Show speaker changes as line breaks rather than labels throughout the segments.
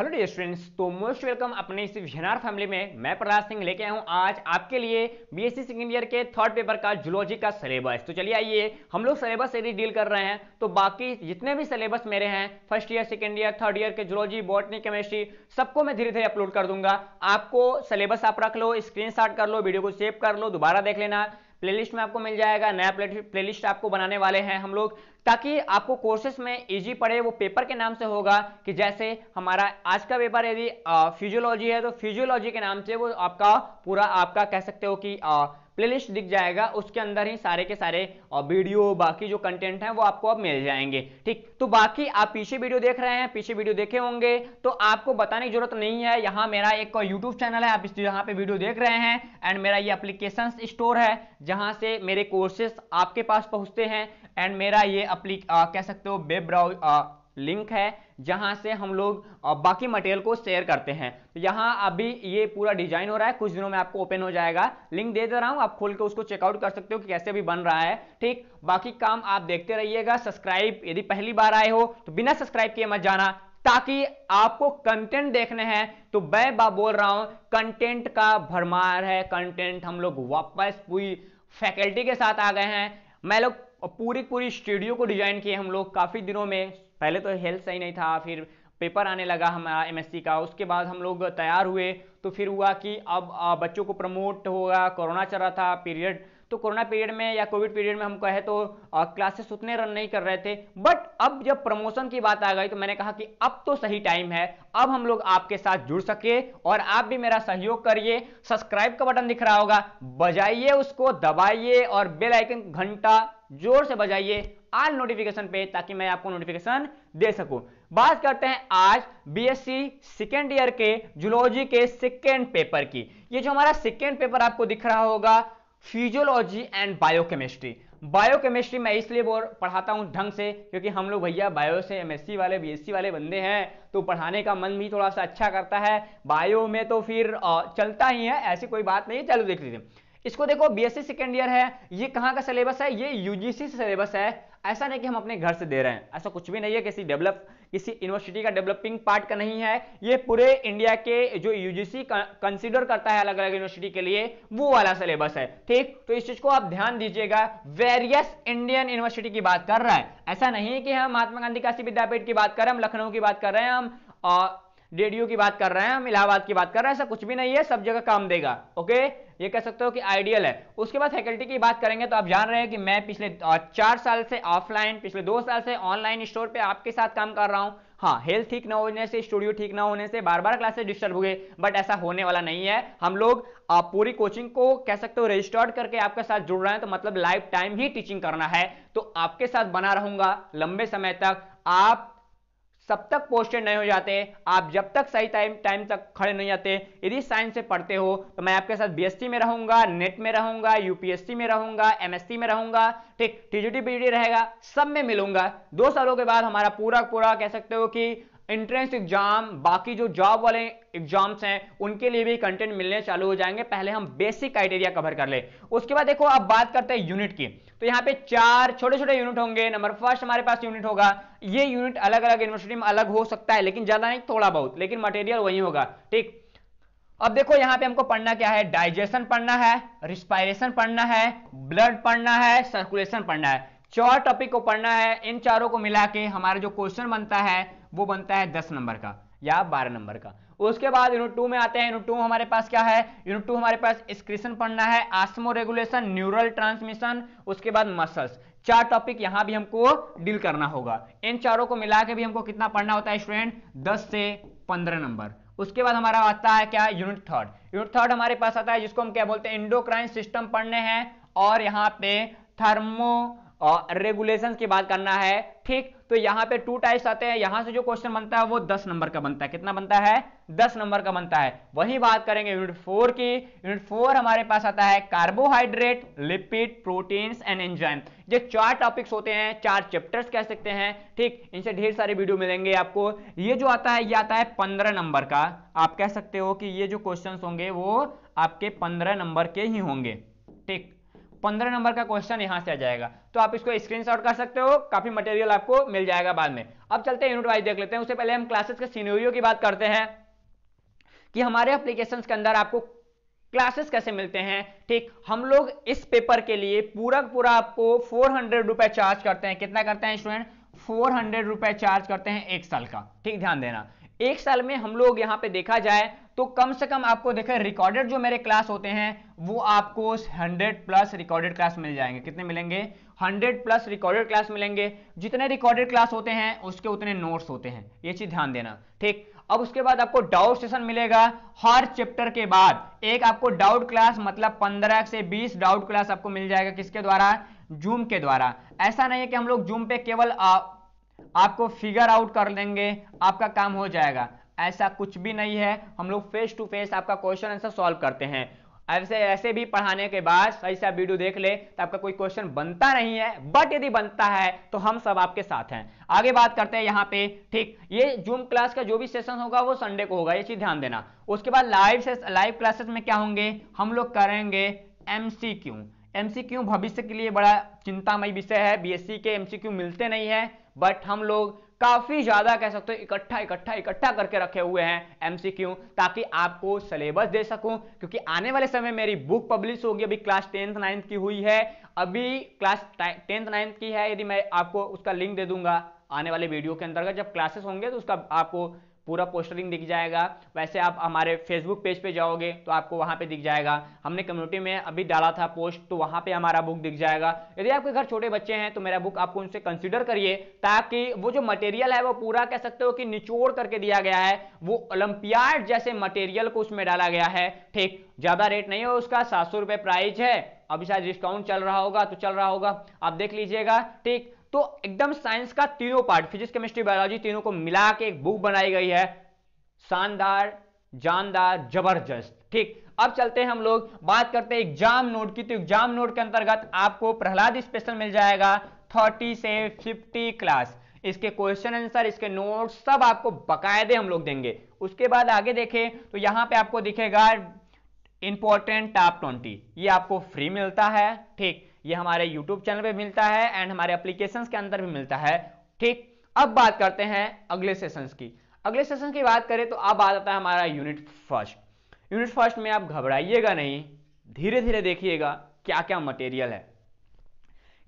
hello dear students तो most welcome अपने इस विहनार फैमिली में मैं प्रहलाद सिंह लेके आया हूँ आज आपके लिए बीएससी सेकेंड ईयर के थर्ड पेपर का जुलॉजी का सिलेबस तो चलिए आइए हम लोग सिलेबस यदि डील कर रहे हैं तो बाकी जितने भी सिलेबस मेरे हैं first year second year third year के जुलॉजी बॉटनी केमिस्ट्री सबको मैं धीरे धीरे अपलोड कर दूंगा आपको सिलेबस आप रख लो स्क्रीन कर लो वीडियो को सेव कर लो दोबारा देख लेना प्लेलिस्ट में आपको मिल जाएगा नया प्लेलिस्ट आपको बनाने वाले हैं हम लोग ताकि आपको कोर्सेस में इजी पड़े वो पेपर के नाम से होगा कि जैसे हमारा आज का पेपर यदि फिजियोलॉजी है तो फिजियोलॉजी के नाम से वो आपका पूरा आपका कह सकते हो कि आ, प्लेलिस्ट दिख जाएगा उसके अंदर ही सारे के सारे वीडियो बाकी जो कंटेंट है वो आपको अब मिल जाएंगे ठीक तो बाकी आप पीछे वीडियो देख रहे हैं पीछे वीडियो देखे होंगे तो आपको बताने की जरूरत नहीं है यहाँ मेरा एक यूट्यूब चैनल है आप इस यहाँ पे वीडियो देख रहे हैं एंड मेरा ये अप्लीकेशन स्टोर है जहाँ से मेरे कोर्सेस आपके पास पहुँचते हैं एंड मेरा ये अप्ली कह सकते हो वेब ब्राउज लिंक है जहां से हम लोग बाकी मटेरियल को शेयर करते हैं तो यहां अभी ये पूरा डिजाइन हो रहा है कुछ दिनों में आपको ओपन हो जाएगा लिंक दे दे रहा हूं आप खोल के उसको चेकआउट कर सकते हो कि कैसे भी बन रहा है ठीक बाकी काम आप देखते रहिएगा सब्सक्राइब यदि पहली बार आए हो तो बिना सब्सक्राइब किए मत जाना ताकि आपको कंटेंट देखने हैं तो मैं बा बोल रहा हूं कंटेंट का भरमार है कंटेंट हम लोग वापस पूरी फैकल्टी के साथ आ गए हैं मैं लोग पूरी पूरी स्टूडियो को डिजाइन किए हम लोग काफी दिनों में पहले तो हेल्थ सही नहीं था फिर पेपर आने लगा हमारा एमएससी का उसके बाद हम लोग तैयार हुए तो फिर हुआ कि अब बच्चों को प्रमोट होगा कोरोना चल रहा था पीरियड तो कोरोना पीरियड में या कोविड पीरियड में हम कहे तो क्लासेस उतने रन नहीं कर रहे थे बट अब जब प्रमोशन की बात आ गई तो मैंने कहा कि अब तो सही टाइम है अब हम लोग आपके साथ जुड़ सके और आप भी मेरा सहयोग करिए सब्सक्राइब का बटन दिख रहा होगा बजाइए उसको दबाइए और बेल आइकन घंटा जोर से बजाइए आल नोटिफिकेशन पे ताकि मैं आपको नोटिफिकेशन दे सकूं बात करते हैं आज बीएससी सेकेंड ईयर के जूलॉजी के सेकेंड पेपर की ये जो हमारा सेकेंड पेपर आपको दिख रहा होगा फिजियोलॉजी एंड बायोकेमिस्ट्री बायोकेमिस्ट्री मैं इसलिए बोल पढ़ाता हूँ ढंग से क्योंकि हम लोग भैया बायो से एमएससी वाले बीएससी वाले बंदे हैं तो पढ़ाने का मन भी थोड़ा सा अच्छा करता है बायो में तो फिर चलता ही है ऐसी कोई बात नहीं चलो देख लीजिए इसको देखो बीएससी सेकेंड ईयर है ये कहाँ का सिलेबस है ये यूजीसी सिलेबस है ऐसा नहीं कि हम अपने घर से दे रहे हैं ऐसा कुछ भी नहीं है किसी डेवलप किसी यूनिवर्सिटी का डेवलपिंग पार्ट का नहीं है ये पूरे इंडिया के जो यूजीसी कंसिडर करता है अलग अलग यूनिवर्सिटी के लिए वो वाला सिलेबस है ठीक तो इस चीज को आप ध्यान दीजिएगा वेरियस इंडियन यूनिवर्सिटी की बात कर रहा है ऐसा नहीं कि हम महात्मा गांधी काशी विद्यापीठ की बात कर रहे हैं हम लखनऊ की बात कर रहे हैं हम डेडियो की बात कर रहे हैं हम इलाहाबाद की बात कर रहे हैं ऐसा कुछ भी नहीं है सब जगह काम देगा ओके ये कह सकते हो कि आइडियल है उसके बाद फैकल्टी की बात करेंगे तो आप जान रहे हैं कि मैं पिछले चार साल से ऑफलाइन पिछले दो साल से ऑनलाइन स्टोर पे आपके साथ काम कर रहा हूं हाँ हेल्थ ठीक ना होने से स्टूडियो ठीक ना होने से बार बार क्लासेस डिस्टर्ब हुए बट ऐसा होने वाला नहीं है हम लोग आप पूरी कोचिंग को कह सकते हो रजिस्टर्ड करके आपके साथ जुड़ रहे हैं तो मतलब लाइफ टाइम ही टीचिंग करना है तो आपके साथ बना रहूंगा लंबे समय तक आप तब तक पोस्टेड नहीं हो जाते आप जब तक सही टाइम टाइम तक खड़े नहीं आते यदि साइंस से पढ़ते हो तो मैं आपके साथ बीएससी में रहूंगा नेट में रहूंगा यूपीएससी में रहूंगा एमएससी में रहूंगा ठीक टीजीटी पीजीटी रहेगा सब में मिलूंगा दो सालों के बाद हमारा पूरा पूरा कह सकते हो कि एंट्रेंस एग्जाम बाकी जो जॉब वाले एग्जाम्स हैं उनके लिए भी कंटेंट मिलने चालू हो जाएंगे पहले हम बेसिक क्राइटेरिया कवर कर ले उसके बाद देखो अब बात करते हैं यूनिट की तो यहाँ पे चार छोटे छोटे यूनिट होंगे नंबर फर्स्ट हमारे पास यूनिट होगा ये यूनिट अलग अलग यूनिवर्सिटी में अलग हो सकता है लेकिन ज्यादा नहीं थोड़ा बहुत लेकिन मटेरियल वही होगा ठीक अब देखो यहाँ पे हमको पढ़ना क्या है डाइजेशन पढ़ना है रिस्पायरेशन पढ़ना है ब्लड पढ़ना है सर्कुलेशन पढ़ना है चार टॉपिक को पढ़ना है इन चारों को मिला के हमारा जो क्वेश्चन बनता है वो बनता है दस नंबर का या बारह नंबर का उसके बाद यूनिट टू में आते हैं यूनिट टू हमारे पास क्या है यूनिट टू हमारे पास स्क्रिशन पढ़ना है आसमो रेगुलेशन न्यूरल ट्रांसमिशन उसके बाद मसल्स चार टॉपिक यहां भी हमको डील करना होगा इन चारों को मिला के भी हमको कितना पढ़ना होता है स्टूडेंट दस से पंद्रह नंबर उसके बाद हमारा आता है क्या यूनिट थर्ड यूनिट थर्ड हमारे पास आता है जिसको हम क्या बोलते हैं इंडोक्राइन सिस्टम पढ़ने हैं और यहाँ पे थर्मो रेगुलेशन की बात करना है ठीक तो यहां पे टू टाइप्स आते हैं यहां से जो क्वेश्चन बनता है वो दस नंबर का बनता है कितना बनता है दस नंबर का बनता है वही बात करेंगे यूनिट फोर की यूनिट फोर हमारे पास आता है carbohydrate lipid proteins and enzyme ये चार टॉपिक्स होते हैं चार चैप्टर्स कह सकते हैं ठीक इनसे ढेर सारे वीडियो मिलेंगे आपको ये जो आता है ये आता है पंद्रह नंबर का आप कह सकते हो कि ये जो क्वेश्चन होंगे वो आपके पंद्रह नंबर के ही होंगे ठीक पंद्रह नंबर का क्वेश्चन यहाँ से आ जाएगा तो आप इसको स्क्रीनशॉट कर सकते हो काफी मटेरियल आपको मिल जाएगा बाद में अब चलते हैं यूनिट वाइज देख लेते हैं उससे पहले हम क्लासेस के सीनियो की बात करते हैं कि हमारे एप्लीकेशन के अंदर आपको क्लासेस कैसे मिलते हैं ठीक हम लोग इस पेपर के लिए पूरा पूरा आपको फोर हंड्रेड रुपए चार्ज करते हैं कितना करते हैं स्टूडेंट फोर हंड्रेड रुपए चार्ज करते हैं एक साल का ठीक ध्यान देना एक साल में हम लोग यहाँ पे देखा जाए तो कम से कम आपको देखें रिकॉर्डेड जो मेरे क्लास होते हैं वो आपको 100 प्लस रिकॉर्डेड क्लास मिल जाएंगे कितने मिलेंगे 100 प्लस रिकॉर्डेड क्लास मिलेंगे जितने रिकॉर्डेड क्लास होते हैं उसके उतने नोट्स होते हैं ये चीज ध्यान देना ठीक अब उसके बाद आपको डाउट सेशन मिलेगा हर चैप्टर के बाद एक आपको डाउट क्लास मतलब 15 से 20 डाउट क्लास आपको मिल जाएगा किसके द्वारा जूम के द्वारा ऐसा नहीं है कि हम लोग जूम पे केवल आ, आपको फिगर आउट कर लेंगे आपका काम हो जाएगा ऐसा कुछ भी नहीं है हम लोग फेस टू फेस आपका क्वेश्चन आंसर सॉल्व करते हैं ऐसे ऐसे भी पढ़ाने के बाद सही सा वीडियो देख ले तो आपका कोई क्वेश्चन बनता नहीं है बट यदि बनता है तो हम सब आपके साथ हैं आगे बात करते हैं यहाँ पे ठीक ये जूम क्लास का जो भी सेशन होगा वो संडे को होगा ये चीज ध्यान देना उसके बाद लाइव से लाइव क्लासेस में क्या होंगे हम लोग करेंगे एमसीक्यू एमसीक्यू भविष्य के लिए बड़ा चिंतामय विषय है बीएससी के एमसीक्यू मिलते नहीं है बट हम लोग काफी ज्यादा कह सकते हो इकट्ठा इकट्ठा इकट्ठा करके रखे हुए हैं एमसीक्यू ताकि आपको सिलेबस दे सकूं क्योंकि आने वाले समय मेरी बुक पब्लिश होगी अभी क्लास टेंथ नाइन्थ की हुई है अभी क्लास टेंथ नाइन्थ की है यदि मैं आपको उसका लिंक दे दूंगा आने वाले वीडियो के अंतर्गत जब क्लासेस होंगे तो उसका आपको पूरा पोस्टरिंग दिख जाएगा वैसे आप हमारे फेसबुक पेज पे जाओगे तो आपको वहाँ पे दिख जाएगा हमने कम्युनिटी में अभी डाला था पोस्ट तो वहाँ पे हमारा बुक दिख जाएगा यदि आपके घर छोटे बच्चे हैं तो मेरा बुक आपको उनसे कंसिडर करिए ताकि वो जो मटेरियल है वो पूरा कह सकते हो कि निचोड़ करके दिया गया है वो ओलंपियाड जैसे मटेरियल को उसमें डाला गया है ठीक ज़्यादा रेट नहीं है उसका सात सौ प्राइस है अभी शायद डिस्काउंट चल रहा होगा तो चल रहा होगा आप देख लीजिएगा ठीक तो एकदम साइंस का तीनों पार्ट फिजिक्स केमिस्ट्री बायोलॉजी तीनों को मिला के एक बुक बनाई गई है शानदार जानदार जबरदस्त ठीक अब चलते हैं हम लोग बात करते हैं एग्जाम नोट की तो एग्जाम नोट के अंतर्गत आपको प्रहलाद स्पेशल मिल जाएगा थर्टी से फिफ्टी क्लास इसके क्वेश्चन आंसर इसके नोट सब आपको बकायदे हम लोग देंगे उसके बाद आगे देखें तो यहां पे आपको दिखेगा इंपॉर्टेंट टॉप ट्वेंटी ये आपको फ्री मिलता है ठीक ये हमारे यूट्यूब चैनल पे मिलता है एंड हमारे एप्लीकेशन के अंदर भी मिलता है ठीक अब बात करते हैं अगले सेशन की अगले सेशन की बात करें तो अब आ जाता है हमारा यूनिट फर्स्ट यूनिट फर्स्ट में आप घबराइएगा नहीं धीरे धीरे देखिएगा क्या क्या मटेरियल है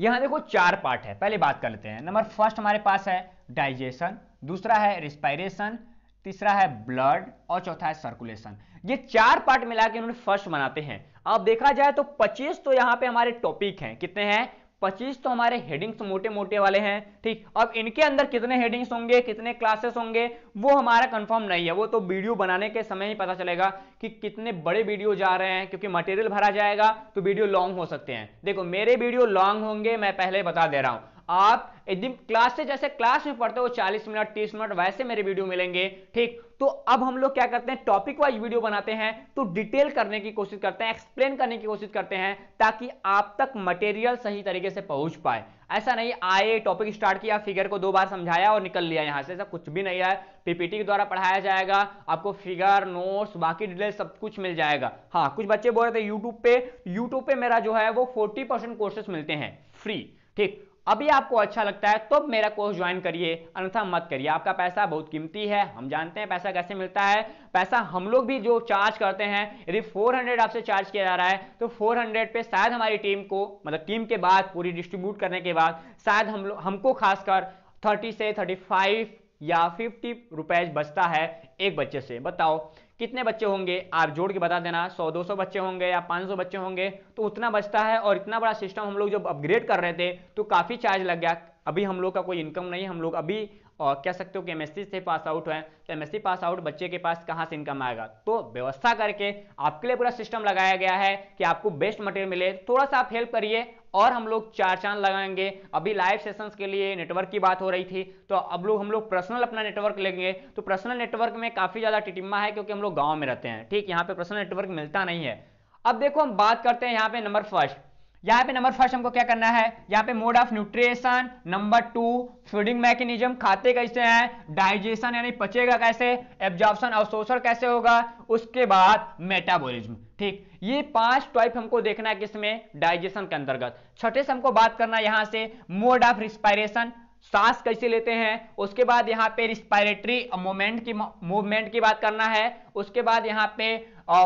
यहां देखो चार पार्ट है पहले बात कर लेते हैं नंबर फर्स्ट हमारे पास है डाइजेशन दूसरा है रिस्पायरेशन तीसरा है ब्लड और चौथा है सर्कुलेशन ये चार पार्ट मिला के उन्होंने फर्स्ट बनाते हैं अब देखा जाए तो 25 तो यहाँ पे हमारे टॉपिक हैं कितने हैं 25 तो हमारे हेडिंग्स मोटे मोटे वाले हैं ठीक अब इनके अंदर कितने हेडिंग्स होंगे कितने क्लासेस होंगे वो हमारा कंफर्म नहीं है वो तो वीडियो बनाने के समय ही पता चलेगा कि कितने बड़े वीडियो जा रहे हैं क्योंकि मटेरियल भरा जाएगा तो वीडियो लॉन्ग हो सकते हैं देखो मेरे वीडियो लॉन्ग होंगे मैं पहले बता दे रहा हूं आप यदि से जैसे क्लास में पढ़ते हो 40 मिनट 30 मिनट वैसे मेरे वीडियो मिलेंगे ठीक तो अब हम लोग क्या करते हैं टॉपिक वाइज वीडियो बनाते हैं तो डिटेल करने की कोशिश करते हैं एक्सप्लेन करने की कोशिश करते हैं ताकि आप तक मटेरियल सही तरीके से पहुंच पाए ऐसा नहीं आए टॉपिक स्टार्ट किया फिगर को दो बार समझाया और निकल लिया यहां से ऐसा कुछ भी नहीं है पीपीटी के द्वारा पढ़ाया जाएगा आपको फिगर नोट्स बाकी डिटेल सब कुछ मिल जाएगा हाँ कुछ बच्चे बोल रहे थे यूट्यूब पे यूट्यूब पे मेरा जो है वो फोर्टी परसेंट कोर्सेस मिलते हैं फ्री ठीक अभी आपको अच्छा लगता है तो मेरा कोर्स ज्वाइन करिए अन्यथा मत करिए आपका पैसा बहुत कीमती है हम जानते हैं पैसा कैसे मिलता है पैसा हम लोग भी जो चार्ज करते हैं यदि 400 आपसे चार्ज किया जा रहा है तो 400 पे शायद हमारी टीम को मतलब टीम के बाद पूरी डिस्ट्रीब्यूट करने के बाद शायद हम लोग हमको खासकर 30 से 35 या फिफ्टी रुपीज बचता है एक बच्चे से बताओ कितने बच्चे होंगे आप जोड़ के बता देना 100 200 बच्चे होंगे या 500 बच्चे होंगे तो उतना बचता है और इतना बड़ा सिस्टम हम लोग जब अपग्रेड कर रहे थे तो काफ़ी चार्ज लग गया अभी हम लोग का कोई इनकम नहीं हम लोग अभी और कह सकते हो कि एमएससी से पास आउट है तो एमएससी पास आउट बच्चे के पास कहाँ से इनकम आएगा तो व्यवस्था करके आपके लिए पूरा सिस्टम लगाया गया है कि आपको बेस्ट मटेरियल मिले थोड़ा सा आप हेल्प करिए और हम लोग चार चांद लगाएंगे अभी लाइव सेशंस के लिए नेटवर्क की बात हो रही थी तो अब लोग हम लोग पर्सनल अपना नेटवर्क लेंगे तो पर्सनल नेटवर्क में काफ़ी ज़्यादा टिटिम्मा है क्योंकि हम लोग गाँव में रहते हैं ठीक यहाँ पे पर्सनल नेटवर्क मिलता नहीं है अब देखो हम बात करते हैं यहाँ पे नंबर फर्स्ट यहाँ पे नंबर फर्स्ट हमको क्या करना है यहाँ पे mode of nutrition number two feeding mechanism खाते कैसे हैं डाइजेशन यानी पचेगा कैसे एब्जॉर्प्शन अवशोषण कैसे होगा उसके बाद मेटाबॉलिज्म ठीक ये पांच टाइप हमको देखना है किसमें डाइजेशन के अंतर्गत छठे से हमको बात करना है यहाँ से मोड ऑफ रिस्पायरेशन सांस कैसे लेते हैं उसके बाद यहाँ पे रिस्पायरेटरी मूवमेंट की मूवमेंट की बात करना है उसके बाद यहाँ पे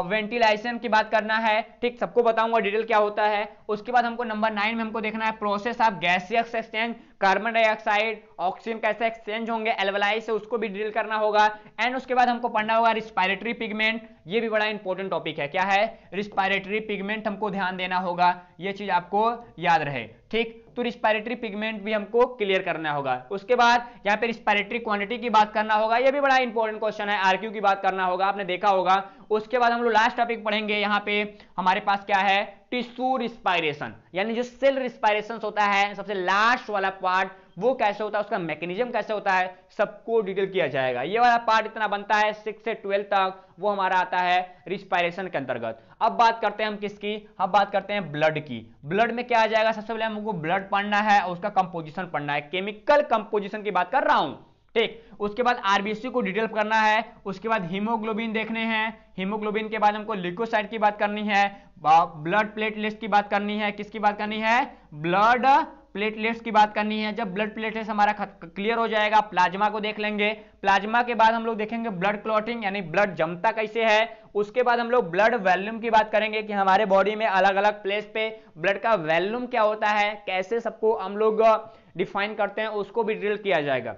वेंटिलाइजेशन की बात करना है ठीक सबको बताऊंगा डिटेल क्या होता है उसके बाद हमको नंबर नाइन में हमको देखना है process of gaseous exchange carbon dioxide oxygen कैसे एक्सचेंज होंगे एलवलाइज से उसको भी डील करना होगा एंड उसके बाद हमको पढ़ना होगा रिस्पायरेटरी पिगमेंट ये भी बड़ा इंपॉर्टेंट टॉपिक है क्या है रिस्पायरेटरी पिगमेंट हमको ध्यान देना होगा ये चीज आपको याद रहे ठीक तो रिस्पायरेटरी पिगमेंट भी हमको क्लियर करना होगा उसके बाद यहाँ पे रिस्पायरेटरी क्वांटिटी की बात करना होगा ये भी बड़ा इंपॉर्टेंट क्वेश्चन है आरक्यू की बात करना होगा आपने देखा होगा उसके बाद हम लोग लास्ट टॉपिक पढ़ेंगे यहाँ पे हमारे पास क्या है टिश्यू रिस्पायरेशन यानी जो सेल रिस्पायरेशन होता है सबसे लास्ट वाला पार्ट वो कैसे होता है उसका मैकेनिज्म कैसे होता है सबको डिटेल किया जाएगा ये वाला पार्ट इतना बनता है सिक्स से ट्वेल्व तक वो हमारा आता है रिस्पायरेशन के अंतर्गत अब बात करते हैं हम किसकी हम बात करते हैं ब्लड की ब्लड में क्या आ जाएगा सबसे पहले हमको ब्लड पढ़ना है और उसका कंपोजिशन पढ़ना है केमिकल कंपोजिशन की बात कर रहा हूं ठीक उसके बाद आरबीसी को डिटेल करना है उसके बाद हीमोग्लोबिन देखने हैं हीमोग्लोबिन के बाद हमको लिक्विसाइड की बात करनी है ब्लड प्लेटलेट्स की बात करनी है किसकी बात करनी है ब्लड प्लेटलेट्स की बात करनी है जब ब्लड प्लेटलेट्स हमारा क्लियर हो जाएगा प्लाज्मा को देख लेंगे प्लाज्मा के बाद हम लोग देखेंगे ब्लड क्लॉटिंग यानी ब्लड जमता कैसे है उसके बाद हम लोग ब्लड वैल्यूम की बात करेंगे कि हमारे बॉडी में अलग अलग प्लेस पे ब्लड का वैल्यूम क्या होता है कैसे सबको हम लोग डिफाइन करते हैं उसको भी डिटेल किया जाएगा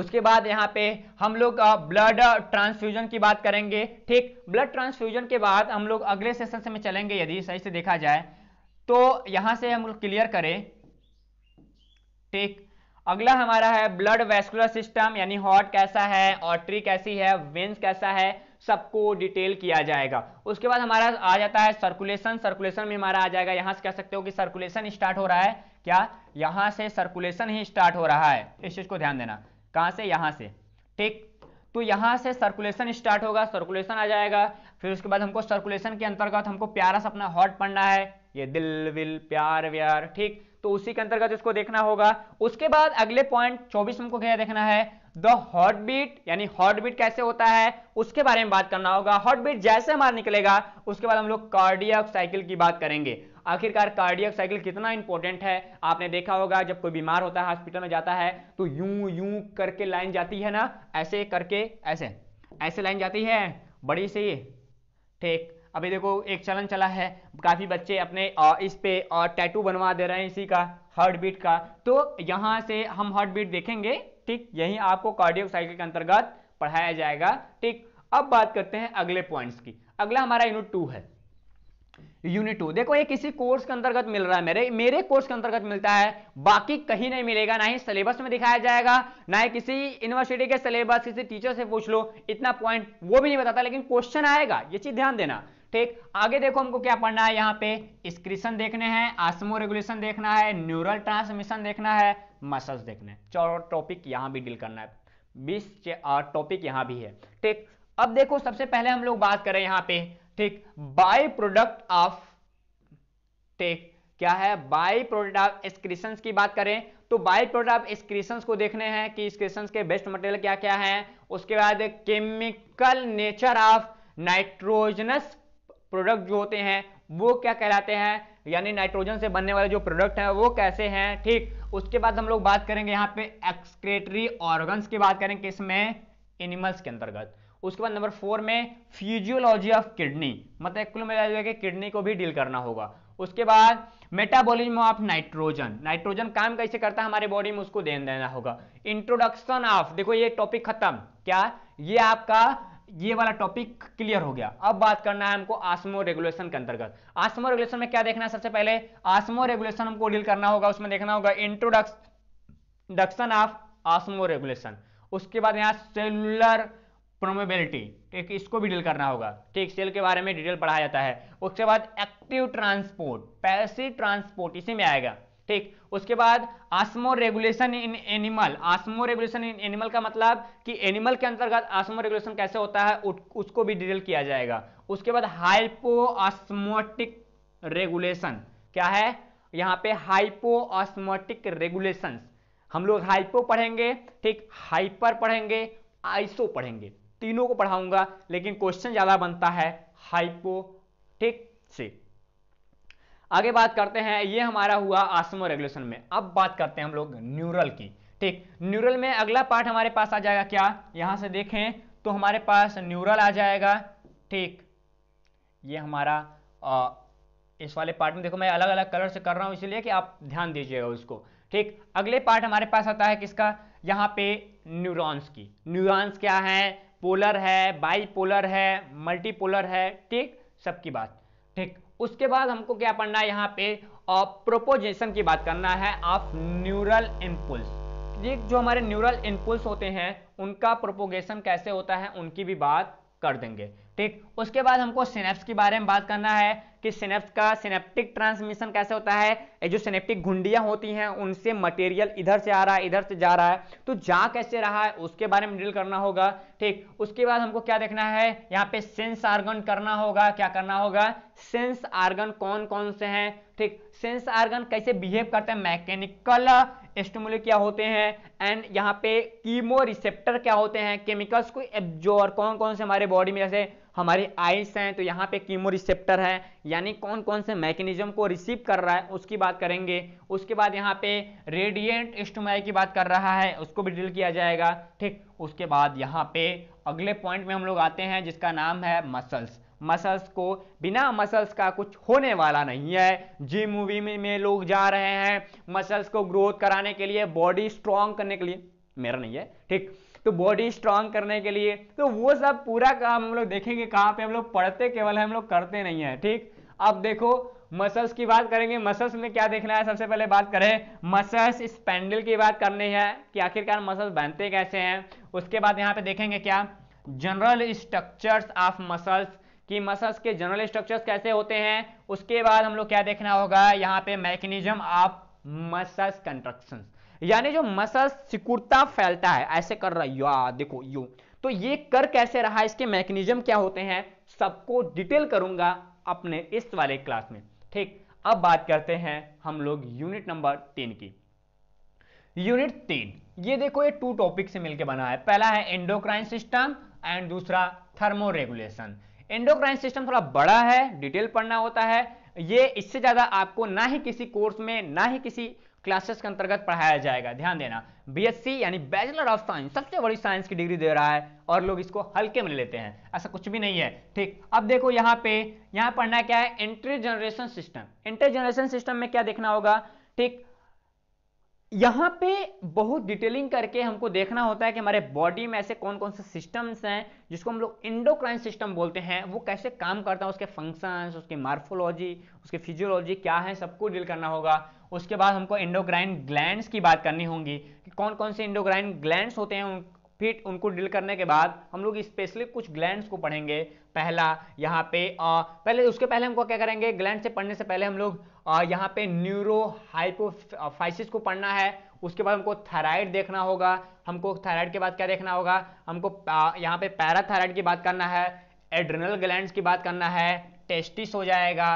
उसके बाद यहाँ पे हम लोग ब्लड ट्रांसफ्यूजन की बात करेंगे ठीक ब्लड ट्रांसफ्यूजन के बाद हम लोग अगले सेशन से में चलेंगे यदि सही से देखा जाए तो यहाँ से हम लोग क्लियर करें ठीक अगला हमारा है ब्लड वेस्कुलर सिस्टम यानी हॉट कैसा है ऑर्टरी कैसी है वेंस कैसा है सबको डिटेल किया जाएगा उसके बाद हमारा आ जाता है सर्कुलेशन सर्कुलेशन में हमारा आ जाएगा यहाँ से कह सकते हो कि सर्कुलेशन स्टार्ट हो रहा है क्या यहाँ से सर्कुलेशन ही स्टार्ट हो रहा है इस चीज को ध्यान देना कहाँ से यहाँ से ठीक तो यहाँ से सर्कुलेशन स्टार्ट होगा सर्कुलेशन आ जाएगा फिर उसके बाद हमको सर्कुलेशन के अंतर्गत हमको प्यारा सा अपना हॉट पढ़ना है ये दिल विल प्यार व्यार ठीक तो उसी के अंतर्गत इसको देखना होगा उसके बाद अगले पॉइंट 24 हमको क्या देखना है द हॉट बीट यानी हॉट बीट कैसे होता है उसके बारे में बात करना होगा हॉट बीट जैसे हमारा निकलेगा उसके बाद हम लोग कार्डियक साइकिल की बात करेंगे आखिरकार कार्डियक साइकिल कितना इंपॉर्टेंट है आपने देखा होगा जब कोई बीमार होता है हॉस्पिटल में जाता है तो यूं यूं करके लाइन जाती है ना ऐसे करके ऐसे ऐसे लाइन जाती है बड़ी सी ठीक अभी देखो एक चलन चला है काफ़ी बच्चे अपने इस पे टैटू बनवा दे रहे हैं इसी का हार्ट बीट का तो यहाँ से हम हार्ट बीट देखेंगे ठीक यही आपको कार्डियो साइकिल के अंतर्गत पढ़ाया जाएगा ठीक अब बात करते हैं अगले पॉइंट्स की अगला हमारा यूनिट टू है यूनिट टू देखो ये किसी कोर्स के अंतर्गत मिल रहा है मेरे मेरे कोर्स के अंतर्गत मिलता है बाकी कहीं नहीं मिलेगा ना ही सिलेबस में दिखाया जाएगा ना ही किसी यूनिवर्सिटी के सिलेबस किसी टीचर से पूछ लो इतना पॉइंट वो भी नहीं बताता लेकिन क्वेश्चन आएगा ये चीज ध्यान देना ठीक आगे देखो हमको क्या पढ़ना है यहाँ पे स्क्रिशन देखने हैं आसमो रेगुलेशन देखना है न्यूरल ट्रांसमिशन देखना है मसल्स देखने हैं टॉपिक यहाँ भी डील करना है बीस टॉपिक यहाँ भी है ठीक अब देखो सबसे पहले हम लोग बात करें यहाँ पे ठीक बाय प्रोडक्ट ऑफ ठीक क्या है बाय प्रोडक्ट ऑफ एक्सक्रीशन की बात करें तो बाय प्रोडक्ट ऑफ एक्सक्रीशन को देखने हैं कि एक्सक्रीशन के बेस्ट मटेरियल क्या क्या है उसके बाद chemical nature of nitrogenous product जो होते हैं वो क्या कहलाते हैं यानी नाइट्रोजन से बनने वाले जो प्रोडक्ट हैं वो कैसे हैं ठीक उसके बाद हम लोग बात करेंगे यहाँ पे एक्सक्रेटरी ऑर्गन्स की बात करें किसमें एनिमल्स के अंतर्गत उसके बाद नंबर फोर में फिजियोलॉजी ऑफ किडनी मतलब के किडनी को भी डील करना होगा उसके बाद मेटाबॉलिज्म ऑफ नाइट्रोजन नाइट्रोजन काम कैसे करता है हमारे बॉडी में उसको देन देना होगा इंट्रोडक्शन ऑफ देखो ये टॉपिक खत्म क्या ये आपका ये वाला टॉपिक क्लियर हो गया अब बात करना है हमको आसमो रेगुलेशन के अंतर्गत आसमो रेगुलेशन में क्या देखना है सबसे पहले आसमो रेगुलेशन हमको डील करना होगा उसमें देखना होगा इंट्रोडक्शन ऑफ आसमो रेगुलेशन उसके बाद यहाँ सेलुलर प्रोमेबिलिटी ठीक इसको भी डील करना होगा ठीक सेल के बारे में डिटेल पढ़ाया जाता है उसके बाद एक्टिव ट्रांसपोर्ट पैसिव ट्रांसपोर्ट इसी में आएगा ठीक उसके बाद osmoregulation in animal osmoregulation in animal का मतलब कि एनिमल के अंतर्गत आसमो रेगुलेशन कैसे होता है उ, उसको भी डिटेल किया जाएगा उसके बाद हाइपो ऑस्मोटिक रेगुलेशन क्या है यहाँ पे हाइपो ऑस्मोटिक रेगुलेशन हम लोग हाइपो पढ़ेंगे ठीक हाइपर पढ़ेंगे आइसो पढ़ेंगे तीनों को पढ़ाऊंगा लेकिन क्वेश्चन ज़्यादा बनता है हाइपो ठीक से आगे बात करते हैं ये हमारा हुआ आसमो रेगुलेशन में अब बात करते हैं हम लोग न्यूरल की ठीक न्यूरल में अगला पार्ट हमारे पास आ जाएगा क्या यहां से देखें तो हमारे पास न्यूरल आ जाएगा ठीक ये हमारा आ, इस वाले पार्ट में देखो मैं अलग अलग कलर से कर रहा हूं इसलिए कि आप ध्यान दीजिएगा उसको ठीक अगले पार्ट हमारे पास आता है किसका यहाँ पे न्यूरॉन्स की न्यूरॉन्स क्या है पोलर है बाईपोलर है मल्टीपोलर है ठीक सबकी बात ठीक उसके बाद हमको क्या पढ़ना है यहाँ पे प्रोपोजेशन की बात करना है ऑफ न्यूरल इम्पुल्स जो हमारे न्यूरल इम्पुल्स होते हैं उनका प्रोपोगेशन कैसे होता है उनकी भी बात कर देंगे ठीक उसके बाद हमको सिनेप्स के बारे में बात करना है कि सिनेप्स का सिनेप्टिक ट्रांसमिशन कैसे होता है ये जो सिनेप्टिक घुंडियां होती हैं उनसे मटेरियल इधर से आ रहा है इधर से जा रहा है तो जा कैसे रहा है उसके बारे में डील करना होगा ठीक उसके बाद हमको क्या देखना है यहाँ पे सेंस आर्गन करना होगा क्या करना होगा सेंस आर्गन कौन कौन से हैं ठीक सेंस आर्गन कैसे बिहेव करते हैं मैकेनिकल स्टमुले क्या होते हैं एंड यहाँ पे कीमो रिसेप्टर क्या होते हैं केमिकल्स को एब्जोर कौन कौन से हमारे बॉडी में जैसे हमारे आइस हैं तो यहाँ पे कीमो रिसेप्टर है यानी कौन कौन से मैकेनिज्म को रिसीव कर रहा है उसकी बात करेंगे उसके बाद यहाँ पे रेडिएंट एस्टोमाई की बात कर रहा है उसको भी डील किया जाएगा ठीक उसके बाद यहाँ पे अगले पॉइंट में हम लोग आते हैं जिसका नाम है मसल्स मसल्स को बिना मसल्स का कुछ होने वाला नहीं है जिम मूवी में, में लोग जा रहे हैं मसल्स को ग्रोथ कराने के लिए बॉडी स्ट्रांग करने के लिए मेरा नहीं है ठीक तो बॉडी स्ट्रांग करने के लिए तो वो सब पूरा काम हम लोग देखेंगे कहाँ पे हम लोग पढ़ते केवल हम लोग करते नहीं है ठीक अब देखो मसल्स की बात करेंगे मसल्स में क्या देखना है सबसे पहले बात करें मसल्स स्पेंडल की बात करनी है कि आखिरकार मसल्स बनते कैसे हैं उसके बाद यहाँ पे देखेंगे क्या जनरल स्ट्रक्चर्स ऑफ मसल्स कि मसल्स के जनरल स्ट्रक्चर्स कैसे होते हैं उसके बाद हम लोग क्या देखना होगा यहाँ पे मैकेनिज्म ऑफ मसल्स कंस्ट्रक्शन यानी जो मसल सिकुड़ता फैलता है ऐसे कर रहा है या देखो यू तो ये कर कैसे रहा इसके मैकेनिज्म क्या होते हैं सबको डिटेल करूंगा अपने इस वाले क्लास में ठीक अब बात करते हैं हम लोग यूनिट नंबर तीन की यूनिट तीन ये देखो ये टू टॉपिक से मिलकर बना है पहला है एंडोक्राइन सिस्टम एंड दूसरा थर्मोरेगुलेशन एंडोक्राइन सिस्टम थोड़ा बड़ा है डिटेल पढ़ना होता है ये इससे ज़्यादा आपको ना ही किसी कोर्स में ना ही किसी क्लासेस के अंतर्गत पढ़ाया जाएगा ध्यान देना बीएससी यानी बैचलर ऑफ साइंस सबसे बड़ी साइंस की डिग्री दे रहा है और लोग इसको हल्के में लेते हैं ऐसा कुछ भी नहीं है ठीक अब देखो यहाँ पे यहाँ पढ़ना क्या है entry generation system entry generation system में क्या देखना होगा ठीक यहाँ पे बहुत डिटेलिंग करके हमको देखना होता है कि हमारे बॉडी में ऐसे कौन कौन से सिस्टम्स हैं जिसको हम लोग इंडोक्राइन सिस्टम बोलते हैं वो कैसे काम करता है उसके फंक्शंस उसकी मार्फोलॉजी उसके फिजियोलॉजी क्या है सबको डील करना होगा उसके बाद हमको इंडोक्राइन ग्लैंड्स की बात करनी होगी कि कौन कौन से इंडोक्राइन ग्लैंड्स होते हैं फिट फिर उनको डील करने के बाद हम लोग स्पेशली कुछ ग्लैंड्स को पढ़ेंगे पहला यहाँ पे आ, पहले उसके पहले हमको क्या करेंगे ग्लैंड से पढ़ने से पहले हम लोग यहाँ पे न्यूरो हाइपोफाइसिस को पढ़ना है उसके बाद हमको थायराइड देखना होगा हमको थायराइड के बाद क्या देखना होगा हमको यहाँ पे पैराथायराइड की बात करना है एड्रेनल ग्लैंड की बात करना है टेस्टिस हो जाएगा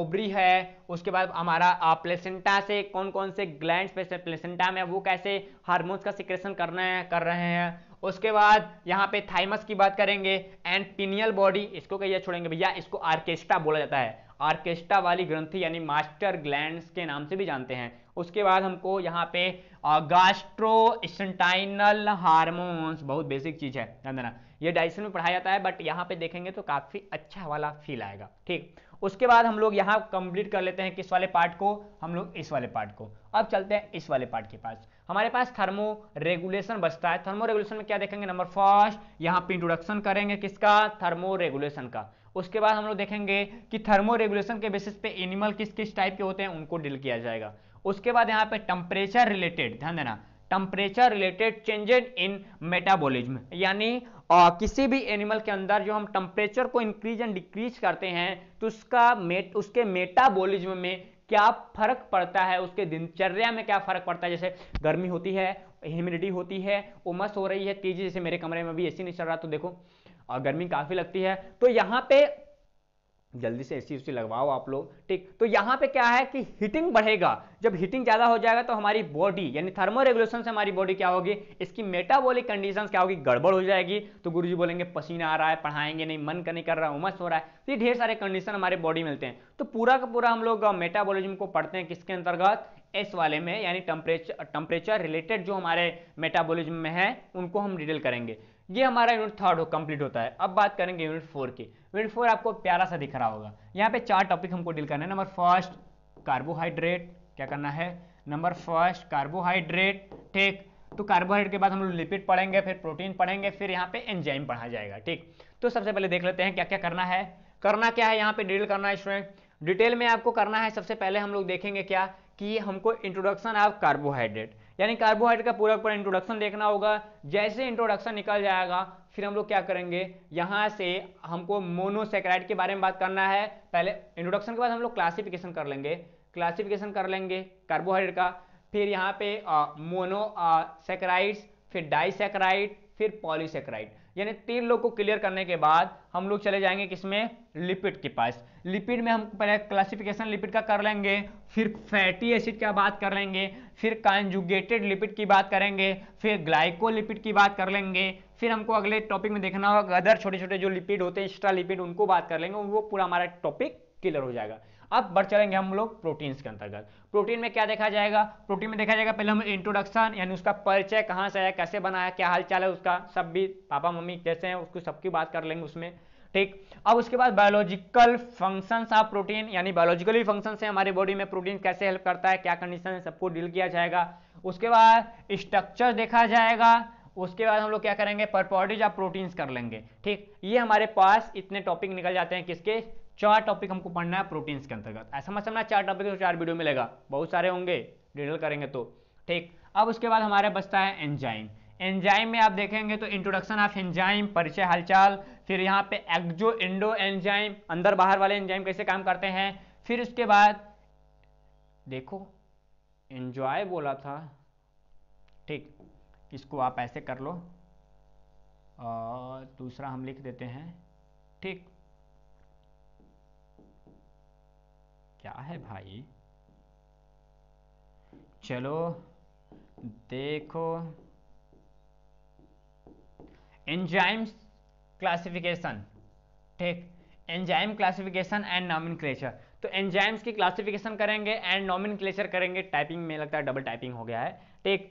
ओबरी है उसके बाद हमारा प्लेसेंटा से कौन कौन से ग्लैंड प्लेसेंटा में वो कैसे हार्मोन्स का सिक्रेशन करना है कर रहे हैं उसके बाद यहाँ पे थाइमस की बात करेंगे एंड पिनियल बॉडी इसको कहिए छोड़ेंगे भैया इसको आर्केस्ट्रा बोला जाता है आर्केस्ट्रा वाली ग्रंथि यानी मास्टर ग्लैंड के नाम से भी जानते हैं उसके बाद हमको यहाँ पे गास्ट्रोस्टाइनल हारमोन्स बहुत बेसिक चीज है ना ये डाइसन में पढ़ाया जाता है बट यहाँ पे देखेंगे तो काफी अच्छा वाला फील आएगा ठीक उसके बाद हम लोग यहाँ कंप्लीट कर लेते हैं किस वाले पार्ट को हम लोग इस वाले पार्ट को अब चलते हैं इस वाले पार्ट के पास हमारे पास थर्मो रेगुलेशन बचता है थर्मो रेगुलेशन में क्या देखेंगे नंबर फर्स्ट यहाँ पे इंट्रोडक्शन करेंगे किसका थर्मो रेगुलेशन का उसके बाद हम लोग देखेंगे कि थर्मो रेगुलेशन के बेसिस पे एनिमल किस किस टाइप के होते हैं उनको डील किया जाएगा उसके बाद यहाँ पे टेम्परेचर रिलेटेड ध्यान देना temperature related changed in metabolism यानी किसी भी एनिमल के अंदर जो हम टेम्परेचर को इंक्रीज एंड डिक्रीज करते हैं तो उसका मेट उसके मेटाबॉलिज्म में क्या फर्क पड़ता है उसके दिनचर्या में क्या फर्क पड़ता है जैसे गर्मी होती है ह्यूमिडिटी होती है उमस हो रही है तेजी जैसे मेरे कमरे में भी एसी नहीं चल रहा तो देखो और गर्मी काफ़ी लगती है तो यहाँ पे जल्दी से एसी सी लगवाओ आप लोग ठीक तो यहाँ पे क्या है कि हीटिंग बढ़ेगा जब हीटिंग ज़्यादा हो जाएगा तो हमारी बॉडी यानी थर्मो रेगुलेशन से हमारी बॉडी क्या होगी इसकी मेटाबॉलिक कंडीशंस क्या होगी गड़बड़ हो जाएगी तो गुरुजी बोलेंगे पसीना आ रहा है पढ़ाएंगे नहीं मन का नहीं कर रहा है उमस हो रहा है तो ये ढेर सारे कंडीशन हमारे बॉडी मिलते हैं तो पूरा का पूरा हम लोग मेटाबोलिज्म को पढ़ते हैं किसके अंतर्गत एस वाले में यानी टेम्परेचर टेम्परेचर रिलेटेड जो हमारे मेटाबोलिज्म में है उनको हम डिटेल करेंगे ये हमारा यूनिट थर्ड हो कंप्लीट होता है अब बात करेंगे यूनिट फोर की यूनिट फोर आपको प्यारा सा दिख रहा होगा यहाँ पे चार टॉपिक हमको डील करना है नंबर फर्स्ट कार्बोहाइड्रेट क्या करना है नंबर फर्स्ट कार्बोहाइड्रेट ठीक तो कार्बोहाइड्रेट के बाद हम लोग लिपिड पढ़ेंगे फिर प्रोटीन पढ़ेंगे फिर यहाँ पे एंजाइम पढ़ा जाएगा ठीक तो सबसे पहले देख लेते हैं क्या क्या करना है करना क्या है यहाँ पे डील करना है स्टूडेंट डिटेल में आपको करना है सबसे पहले हम लोग देखेंगे क्या कि हमको इंट्रोडक्शन ऑफ कार्बोहाइड्रेट यानी कार्बोहाइड्रेट का पूरा पूरा इंट्रोडक्शन देखना होगा जैसे इंट्रोडक्शन निकल जाएगा फिर हम लोग क्या करेंगे यहाँ से हमको मोनोसेक्राइड के बारे में बात करना है पहले इंट्रोडक्शन के बाद हम लोग क्लासिफिकेशन कर लेंगे क्लासिफिकेशन कर लेंगे कार्बोहाइड्रेट का फिर यहाँ पे मोनोसेक्राइड्स फिर डाइसेक्राइड फिर पॉलीसेक्राइड यानी तीन लोग को क्लियर करने के बाद हम लोग चले जाएंगे किसमें लिपिड के पास लिपिड में हम पहले क्लासिफिकेशन लिपिड का कर लेंगे फिर फैटी एसिड का बात कर लेंगे फिर कंजुगेटेड लिपिड की बात करेंगे फिर ग्लाइको लिपिड की बात कर लेंगे फिर हमको अगले टॉपिक में देखना होगा अदर छोटे छोटे जो लिपिड होते हैं एक्स्ट्रा लिपिड उनको बात कर लेंगे वो पूरा हमारा टॉपिक क्लियर हो जाएगा अब बढ़ चलेंगे हम लोग प्रोटीन्स के अंतर्गत प्रोटीन में क्या देखा जाएगा प्रोटीन में देखा जाएगा पहले हम इंट्रोडक्शन यानी उसका परिचय कहाँ से आया कैसे बनाया क्या हालचाल है उसका सब भी पापा मम्मी कैसे हैं उसको सबकी बात कर लेंगे उसमें ठीक अब उसके बाद बायोलॉजिकल फंक्शन ऑफ प्रोटीन यानी बायोलॉजिकली फंक्शन है हमारी बॉडी में प्रोटीन कैसे हेल्प करता है क्या कंडीशन है सबको डील किया जाएगा उसके बाद स्ट्रक्चर देखा जाएगा उसके बाद हम लोग क्या करेंगे परपॉर्टीज ऑफ प्रोटीन्स कर लेंगे ठीक ये हमारे पास इतने टॉपिक निकल जाते हैं किसके चार टॉपिक हमको पढ़ना है प्रोटीन्स के अंतर्गत ऐसा मत समझना चार टॉपिक तो चार वीडियो मिलेगा बहुत सारे होंगे डिटेल करेंगे तो ठीक अब उसके बाद हमारे बचता है एंजाइम एंजाइम में आप देखेंगे तो इंट्रोडक्शन ऑफ एंजाइम परिचय हालचाल फिर यहाँ पे एक्जो इंडो एंजाइम अंदर बाहर वाले एंजाइम कैसे काम करते हैं फिर उसके बाद देखो एंजॉय बोला था ठीक इसको आप ऐसे कर लो और दूसरा हम लिख देते हैं ठीक क्या है भाई चलो देखो एंजाइम्स क्लासिफिकेशन ठीक एंजाइम क्लासिफिकेशन एंड नॉमिन तो एंजाइम्स की क्लासिफिकेशन करेंगे एंड नॉमिन करेंगे टाइपिंग में लगता है डबल टाइपिंग हो गया है ठीक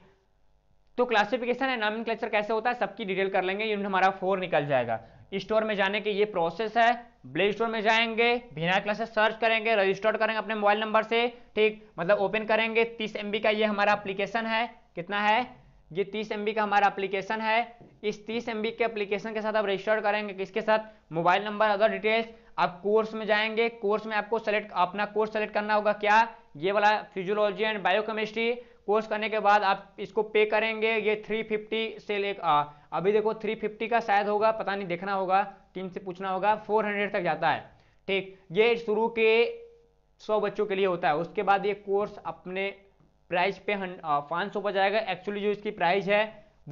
तो क्लासिफिकेशन एंड नॉमिन कैसे होता है सबकी डिटेल कर लेंगे यूनिट हमारा फोर निकल जाएगा स्टोर में जाने की ये प्रोसेस है प्ले स्टोर में जाएंगे भिना क्लासेस सर्च करेंगे रजिस्टर्ड करेंगे अपने मोबाइल नंबर से ठीक मतलब ओपन करेंगे तीस एम का ये हमारा अप्लीकेशन है कितना है ये तीस एम का हमारा अप्लीकेशन है इस तीस एम के अप्लीकेशन के साथ आप रजिस्टर करेंगे किसके साथ मोबाइल नंबर अदर डिटेल्स आप कोर्स में जाएंगे कोर्स में आपको सेलेक्ट अपना कोर्स सेलेक्ट करना होगा क्या ये वाला फिजियोलॉजी एंड बायोकेमिस्ट्री कोर्स करने के बाद आप इसको पे करेंगे ये 350 से ले आ, अभी देखो 350 का शायद होगा पता नहीं देखना होगा टीम से पूछना होगा 400 तक जाता है ठीक ये शुरू के 100 बच्चों के लिए होता है उसके बाद ये कोर्स अपने प्राइस पे पाँच सौ पर जाएगा एक्चुअली जो इसकी प्राइस है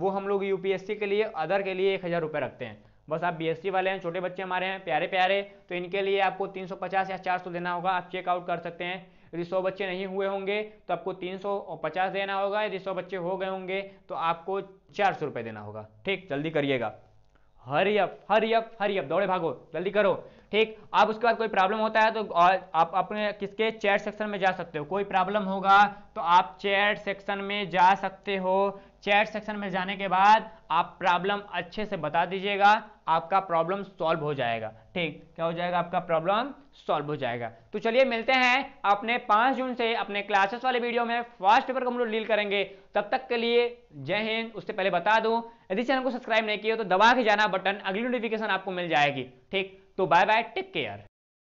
वो हम लोग यूपीएससी के लिए अदर के लिए एक हज़ार रुपये रखते हैं बस आप बी वाले हैं छोटे बच्चे हमारे हैं प्यारे प्यारे तो इनके लिए आपको 350 या 400 देना होगा आप चेकआउट कर सकते हैं यदि सौ बच्चे नहीं हुए होंगे तो आपको 350 देना होगा यदि सौ बच्चे हो गए होंगे तो आपको चार सौ देना होगा ठीक जल्दी करिएगा hurry up hurry up hurry up दौड़े भागो जल्दी करो ठीक आप उसके बाद कोई प्रॉब्लम होता है तो आप अपने किसके चैट सेक्शन में जा सकते हो कोई प्रॉब्लम होगा तो आप चैट सेक्शन में जा सकते हो चैट सेक्शन में जाने के बाद आप प्रॉब्लम अच्छे से बता दीजिएगा आपका प्रॉब्लम सॉल्व हो जाएगा ठीक क्या हो जाएगा आपका प्रॉब्लम सॉल्व हो जाएगा तो चलिए मिलते हैं अपने पांच जून से अपने क्लासेस वाले वीडियो में फर्स्ट पेपर को हम लोग डील करेंगे तब तक के लिए जय हिंद उससे पहले बता दूं यदि चैनल को सब्सक्राइब नहीं किया तो दबा के जाना बटन अगली नोटिफिकेशन आपको मिल जाएगी ठीक तो बाय बाय टेक केयर